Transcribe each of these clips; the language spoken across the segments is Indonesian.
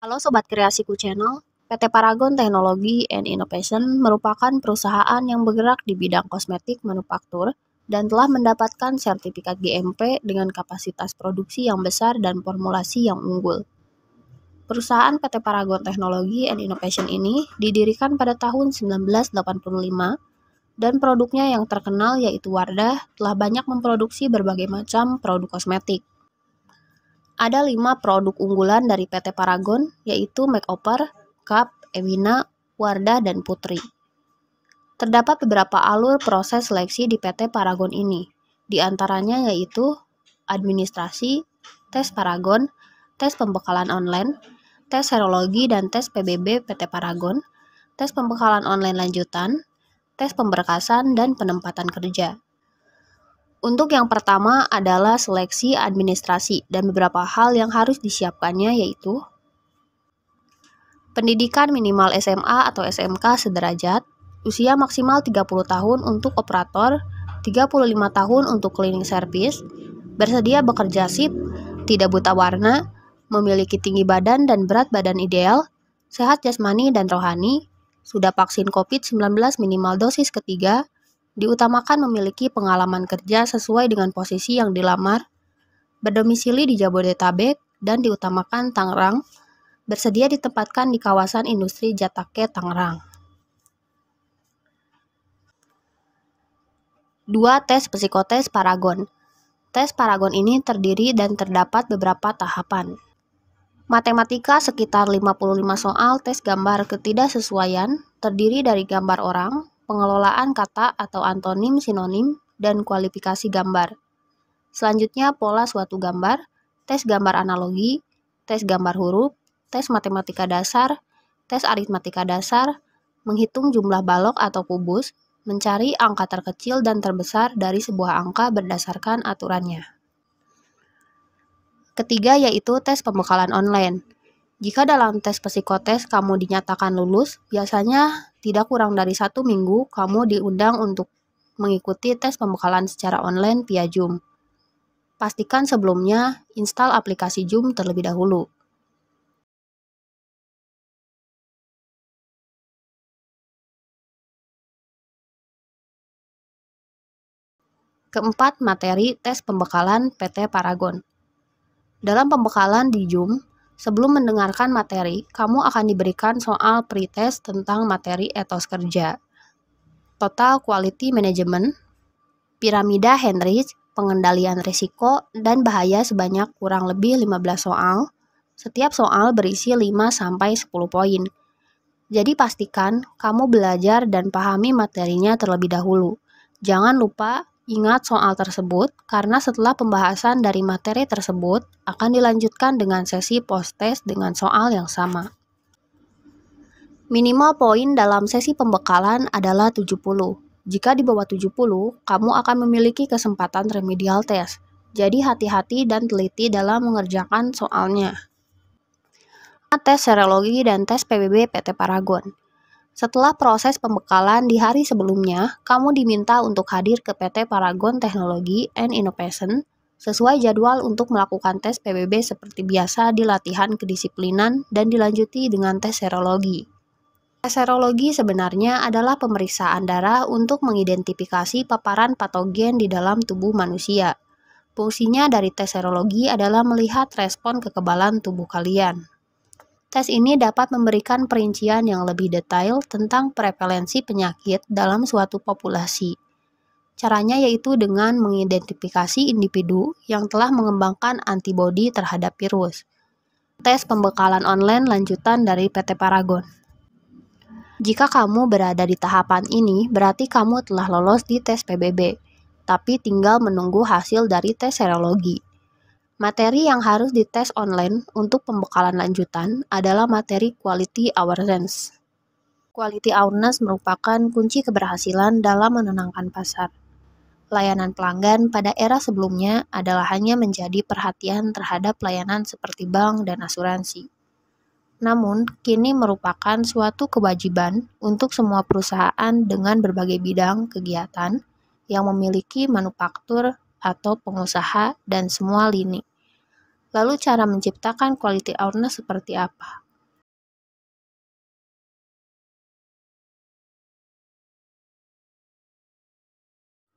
Halo Sobat Kreasiku Channel, PT Paragon Technology and Innovation merupakan perusahaan yang bergerak di bidang kosmetik manufaktur dan telah mendapatkan sertifikat GMP dengan kapasitas produksi yang besar dan formulasi yang unggul. Perusahaan PT Paragon Technology and Innovation ini didirikan pada tahun 1985 dan produknya yang terkenal yaitu Wardah telah banyak memproduksi berbagai macam produk kosmetik. Ada lima produk unggulan dari PT Paragon, yaitu Makeover, Cup, Ewina, Wardah, dan Putri. Terdapat beberapa alur proses seleksi di PT Paragon ini, di antaranya yaitu administrasi, tes Paragon, tes pembekalan online, tes serologi dan tes PBB PT Paragon, tes pembekalan online lanjutan, tes pemberkasan, dan penempatan kerja. Untuk yang pertama adalah seleksi administrasi dan beberapa hal yang harus disiapkannya yaitu pendidikan minimal SMA atau SMK sederajat, usia maksimal 30 tahun untuk operator, 35 tahun untuk cleaning service, bersedia bekerja sip, tidak buta warna, memiliki tinggi badan dan berat badan ideal, sehat jasmani dan rohani, sudah vaksin COVID-19 minimal dosis ketiga, diutamakan memiliki pengalaman kerja sesuai dengan posisi yang dilamar, berdomisili di Jabodetabek, dan diutamakan Tangerang, bersedia ditempatkan di kawasan industri Jatake, Tangerang. 2. Tes psikotes paragon Tes paragon ini terdiri dan terdapat beberapa tahapan. Matematika sekitar 55 soal tes gambar ketidaksesuaian terdiri dari gambar orang, pengelolaan kata atau antonim sinonim, dan kualifikasi gambar. Selanjutnya pola suatu gambar, tes gambar analogi, tes gambar huruf, tes matematika dasar, tes aritmatika dasar, menghitung jumlah balok atau kubus, mencari angka terkecil dan terbesar dari sebuah angka berdasarkan aturannya. Ketiga yaitu tes pembekalan online. Jika dalam tes psikotes kamu dinyatakan lulus, biasanya tidak kurang dari satu minggu kamu diundang untuk mengikuti tes pembekalan secara online via Zoom. Pastikan sebelumnya install aplikasi Zoom terlebih dahulu. Keempat, materi tes pembekalan PT Paragon. Dalam pembekalan di Zoom, sebelum mendengarkan materi, kamu akan diberikan soal pretest tentang materi etos kerja, total quality management, piramida Henrich, pengendalian risiko, dan bahaya sebanyak kurang lebih 15 soal. Setiap soal berisi 5-10 poin. Jadi pastikan kamu belajar dan pahami materinya terlebih dahulu. Jangan lupa Ingat soal tersebut, karena setelah pembahasan dari materi tersebut akan dilanjutkan dengan sesi post-test dengan soal yang sama. Minimal poin dalam sesi pembekalan adalah 70. Jika di bawah 70, kamu akan memiliki kesempatan remedial test. Jadi hati-hati dan teliti dalam mengerjakan soalnya. Tes serologi dan tes PBB PT Paragon. Setelah proses pembekalan di hari sebelumnya, kamu diminta untuk hadir ke PT Paragon Technology and Innovation sesuai jadwal untuk melakukan tes PBB seperti biasa di latihan kedisiplinan dan dilanjuti dengan tes serologi. Tes serologi sebenarnya adalah pemeriksaan darah untuk mengidentifikasi paparan patogen di dalam tubuh manusia. Fungsinya dari tes serologi adalah melihat respon kekebalan tubuh kalian. Tes ini dapat memberikan perincian yang lebih detail tentang prevalensi penyakit dalam suatu populasi. Caranya yaitu dengan mengidentifikasi individu yang telah mengembangkan antibodi terhadap virus. Tes pembekalan online lanjutan dari PT Paragon. Jika kamu berada di tahapan ini, berarti kamu telah lolos di tes PBB, tapi tinggal menunggu hasil dari tes serologi. Materi yang harus dites online untuk pembekalan lanjutan adalah materi quality awareness. Quality awareness merupakan kunci keberhasilan dalam menenangkan pasar. Layanan pelanggan pada era sebelumnya adalah hanya menjadi perhatian terhadap layanan seperti bank dan asuransi. Namun, kini merupakan suatu kewajiban untuk semua perusahaan dengan berbagai bidang kegiatan yang memiliki manufaktur atau pengusaha dan semua lini. Lalu cara menciptakan quality awareness seperti apa?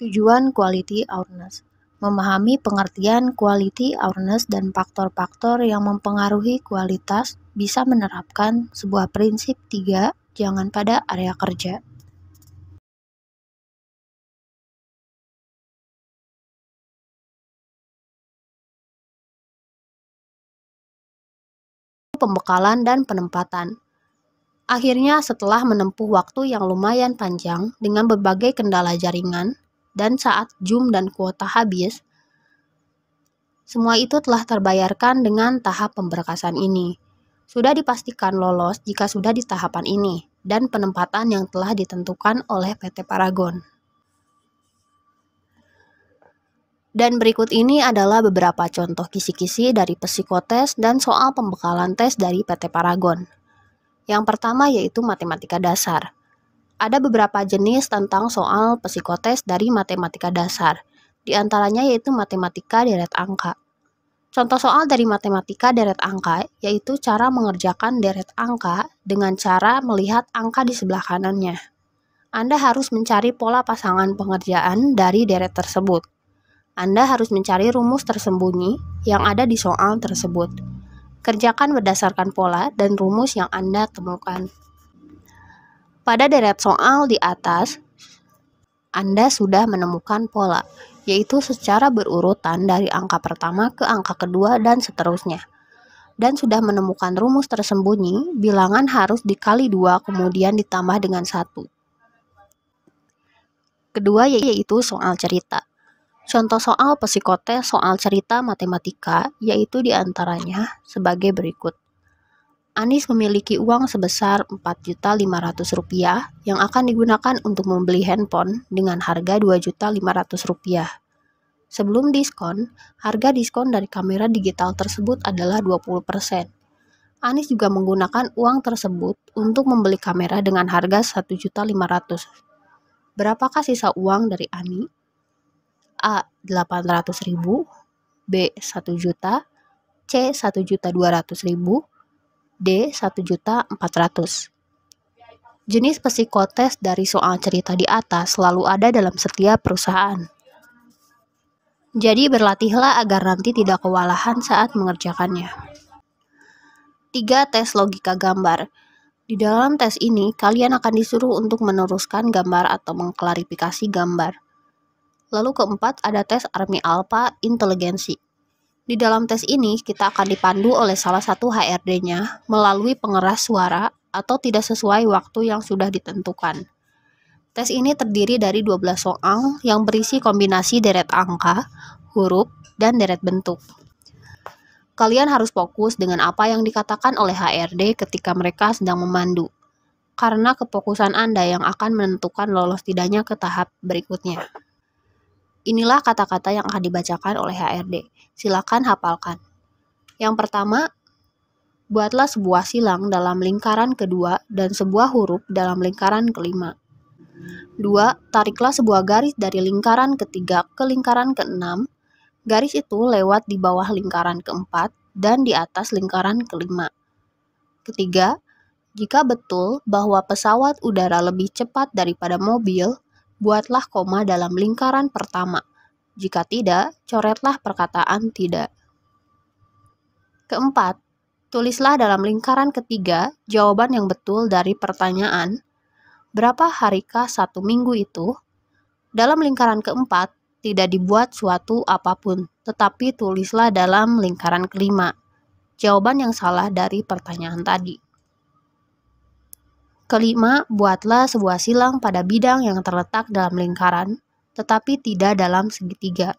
Tujuan quality awareness memahami pengertian quality awareness dan faktor-faktor yang mempengaruhi kualitas bisa menerapkan sebuah prinsip tiga jangan pada area kerja. pembekalan dan penempatan. Akhirnya setelah menempuh waktu yang lumayan panjang dengan berbagai kendala jaringan dan saat Zoom dan kuota habis, semua itu telah terbayarkan dengan tahap pemberkasan ini. Sudah dipastikan lolos jika sudah di tahapan ini dan penempatan yang telah ditentukan oleh PT Paragon. Dan berikut ini adalah beberapa contoh kisi-kisi dari psikotes dan soal pembekalan tes dari PT Paragon. Yang pertama yaitu matematika dasar. Ada beberapa jenis tentang soal psikotes dari matematika dasar, di antaranya yaitu matematika deret angka. Contoh soal dari matematika deret angka yaitu cara mengerjakan deret angka dengan cara melihat angka di sebelah kanannya. Anda harus mencari pola pasangan pengerjaan dari deret tersebut. Anda harus mencari rumus tersembunyi yang ada di soal tersebut. Kerjakan berdasarkan pola dan rumus yang Anda temukan. Pada deret soal di atas, Anda sudah menemukan pola, yaitu secara berurutan dari angka pertama ke angka kedua dan seterusnya dan sudah menemukan rumus tersembunyi, bilangan harus dikali dua kemudian ditambah dengan satu. Kedua yaitu soal cerita. Contoh soal psikotes soal cerita matematika yaitu diantaranya sebagai berikut. Anis memiliki uang sebesar Rp4.500 yang akan digunakan untuk membeli handphone dengan harga Rp2.500. Sebelum diskon, harga diskon dari kamera digital tersebut adalah 20%. Anis juga menggunakan uang tersebut untuk membeli kamera dengan harga Rp1.500. Berapakah sisa uang dari Ani? A 800.000, B 1 juta, C 1 juta 200.000, D 1 juta 400. Jenis psikotes dari soal cerita di atas selalu ada dalam setiap perusahaan. Jadi berlatihlah agar nanti tidak kewalahan saat mengerjakannya. 3. Tes logika gambar. Di dalam tes ini, kalian akan disuruh untuk meneruskan gambar atau mengklarifikasi gambar. Lalu keempat, ada tes Army Alpha Inteligensi. Di dalam tes ini, kita akan dipandu oleh salah satu HRD-nya melalui pengeras suara atau tidak sesuai waktu yang sudah ditentukan. Tes ini terdiri dari 12 soal yang berisi kombinasi deret angka, huruf, dan deret bentuk. Kalian harus fokus dengan apa yang dikatakan oleh HRD ketika mereka sedang memandu, karena kefokusan Anda yang akan menentukan lolos tidaknya ke tahap berikutnya. Inilah kata-kata yang akan dibacakan oleh HRD. Silakan hafalkan. Yang pertama, buatlah sebuah silang dalam lingkaran kedua dan sebuah huruf dalam lingkaran kelima. Dua, Tariklah sebuah garis dari lingkaran ketiga ke lingkaran keenam. Garis itu lewat di bawah lingkaran keempat dan di atas lingkaran kelima. Ketiga, jika betul bahwa pesawat udara lebih cepat daripada mobil, buatlah koma dalam lingkaran pertama. Jika tidak, coretlah perkataan tidak. Keempat, tulislah dalam lingkaran ketiga jawaban yang betul dari pertanyaan, berapa harikah satu minggu itu? Dalam lingkaran keempat, tidak dibuat suatu apapun, tetapi tulislah dalam lingkaran kelima, jawaban yang salah dari pertanyaan tadi. Kelima, buatlah sebuah silang pada bidang yang terletak dalam lingkaran, tetapi tidak dalam segitiga.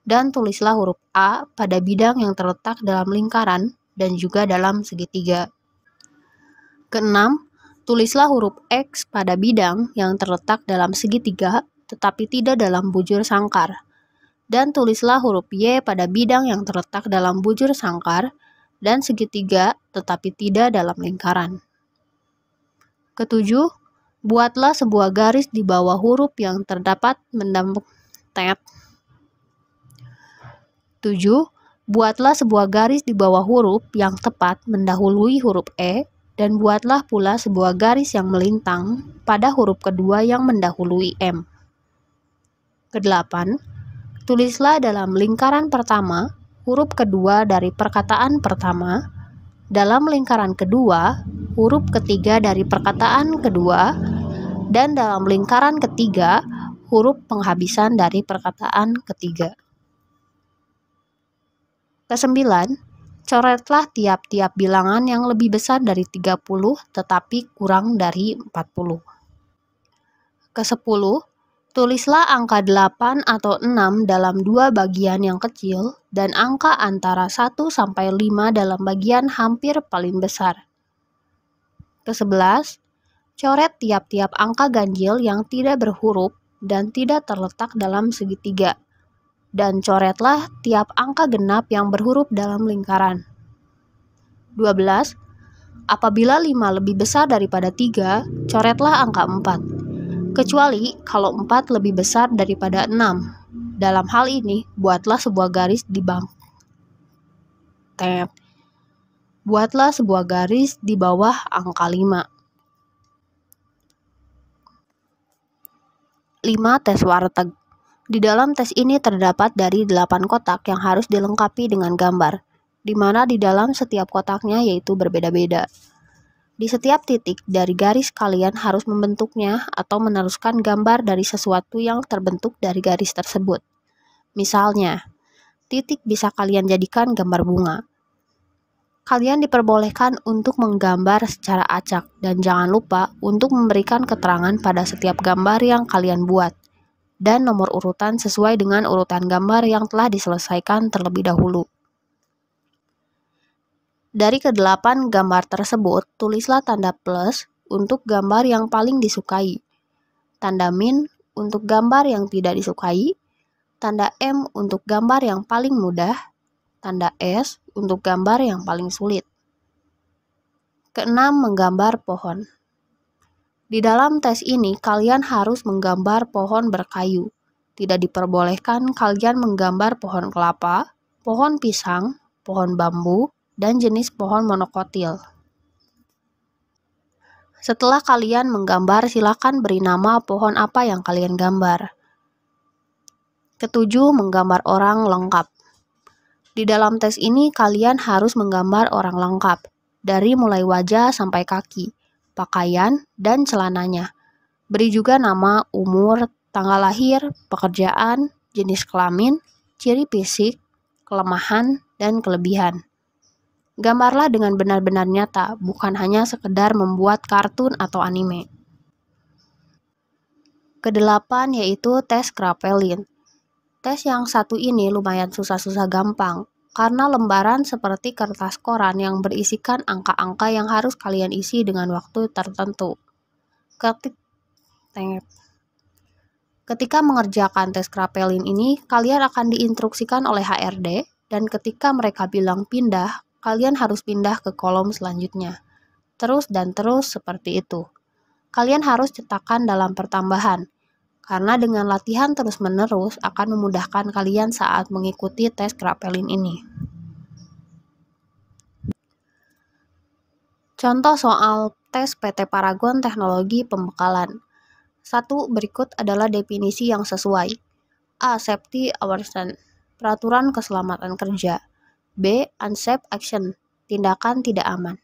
Dan tulislah huruf A pada bidang yang terletak dalam lingkaran dan juga dalam segitiga. Keenam, tulislah huruf X pada bidang yang terletak dalam segitiga, tetapi tidak dalam bujur sangkar. Dan tulislah huruf Y pada bidang yang terletak dalam bujur sangkar dan segitiga, tetapi tidak dalam lingkaran. Ketujuh, buatlah sebuah garis di bawah huruf yang terdapat mendampuk tab. Tujuh, buatlah sebuah garis di bawah huruf yang tepat mendahului huruf E dan buatlah pula sebuah garis yang melintang pada huruf kedua yang mendahului M. Kedelapan, tulislah dalam lingkaran pertama huruf kedua dari perkataan pertama dalam lingkaran kedua, huruf ketiga dari perkataan kedua, dan dalam lingkaran ketiga, huruf penghabisan dari perkataan ketiga. Kesembilan, coretlah tiap-tiap bilangan yang lebih besar dari 30 tetapi kurang dari 40. Kesepuluh, Tulislah angka 8 atau 6 dalam dua bagian yang kecil dan angka antara 1 sampai 5 dalam bagian hampir paling besar. Ke-11, coret tiap-tiap angka ganjil yang tidak berhuruf dan tidak terletak dalam segitiga. Dan coretlah tiap angka genap yang berhuruf dalam lingkaran. 12. Apabila 5 lebih besar daripada 3, coretlah angka 4 kecuali kalau 4 lebih besar daripada 6. Dalam hal ini, buatlah sebuah garis di bang tab. Buatlah sebuah garis di bawah angka 5. 5 tes warteg. Di dalam tes ini terdapat dari 8 kotak yang harus dilengkapi dengan gambar, di mana di dalam setiap kotaknya yaitu berbeda-beda. Di setiap titik dari garis kalian harus membentuknya atau meneruskan gambar dari sesuatu yang terbentuk dari garis tersebut. Misalnya, titik bisa kalian jadikan gambar bunga. Kalian diperbolehkan untuk menggambar secara acak dan jangan lupa untuk memberikan keterangan pada setiap gambar yang kalian buat dan nomor urutan sesuai dengan urutan gambar yang telah diselesaikan terlebih dahulu. Dari kedelapan gambar tersebut, tulislah tanda plus untuk gambar yang paling disukai, tanda min untuk gambar yang tidak disukai, tanda M untuk gambar yang paling mudah, tanda S untuk gambar yang paling sulit. Keenam, menggambar pohon. Di dalam tes ini, kalian harus menggambar pohon berkayu. Tidak diperbolehkan kalian menggambar pohon kelapa, pohon pisang, pohon bambu, dan jenis pohon monokotil. Setelah kalian menggambar, silakan beri nama pohon apa yang kalian gambar. Ketujuh, menggambar orang lengkap. Di dalam tes ini, kalian harus menggambar orang lengkap, dari mulai wajah sampai kaki, pakaian, dan celananya. Beri juga nama, umur, tanggal lahir, pekerjaan, jenis kelamin, ciri fisik, kelemahan, dan kelebihan. Gambarlah dengan benar-benar nyata, bukan hanya sekedar membuat kartun atau anime. Kedelapan yaitu tes krapelin. Tes yang satu ini lumayan susah-susah gampang, karena lembaran seperti kertas koran yang berisikan angka-angka yang harus kalian isi dengan waktu tertentu. Ketik Ketika mengerjakan tes krapelin ini, kalian akan diinstruksikan oleh HRD, dan ketika mereka bilang pindah, kalian harus pindah ke kolom selanjutnya. Terus dan terus seperti itu. Kalian harus cetakan dalam pertambahan, karena dengan latihan terus-menerus akan memudahkan kalian saat mengikuti tes krapelin ini. Contoh soal tes PT Paragon Teknologi Pembekalan. satu Berikut adalah definisi yang sesuai. A. Safety Awareness Peraturan Keselamatan Kerja. B. Unsafe action, tindakan tidak aman.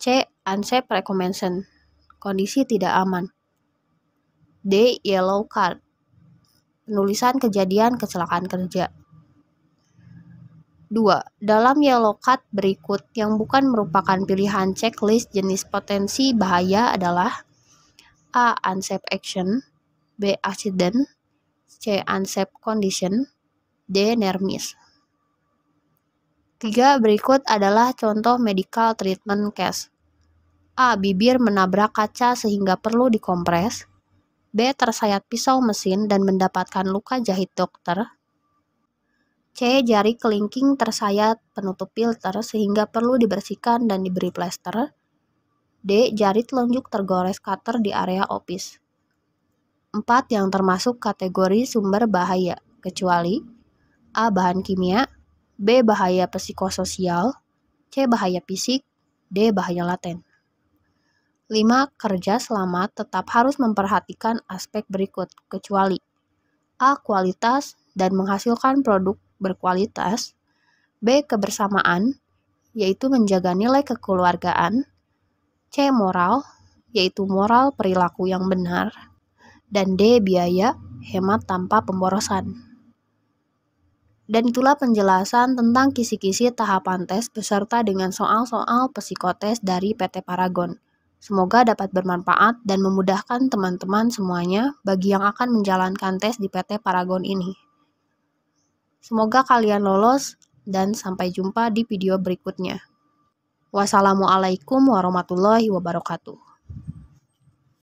C. Unsafe recommendation, kondisi tidak aman. D. Yellow card, penulisan kejadian kecelakaan kerja. 2. Dalam yellow card berikut yang bukan merupakan pilihan checklist jenis potensi bahaya adalah A. Unsafe action B. Accident C. Unsafe condition D. Nermis Tiga berikut adalah contoh medical treatment case. A. Bibir menabrak kaca sehingga perlu dikompres. B. Tersayat pisau mesin dan mendapatkan luka jahit dokter. C. Jari kelingking tersayat penutup filter sehingga perlu dibersihkan dan diberi plester. D. Jari telunjuk tergores cutter di area opis. Empat Yang termasuk kategori sumber bahaya, kecuali A. Bahan kimia B. Bahaya psikososial, C. Bahaya fisik, D. Bahaya laten. 5. Kerja selamat tetap harus memperhatikan aspek berikut, kecuali A. Kualitas dan menghasilkan produk berkualitas B. Kebersamaan, yaitu menjaga nilai kekeluargaan C. Moral, yaitu moral perilaku yang benar dan D. Biaya, hemat tanpa pemborosan. Dan itulah penjelasan tentang kisi-kisi tahapan tes beserta dengan soal-soal psikotes dari PT Paragon. Semoga dapat bermanfaat dan memudahkan teman-teman semuanya bagi yang akan menjalankan tes di PT Paragon ini. Semoga kalian lolos dan sampai jumpa di video berikutnya. Wassalamualaikum warahmatullahi wabarakatuh.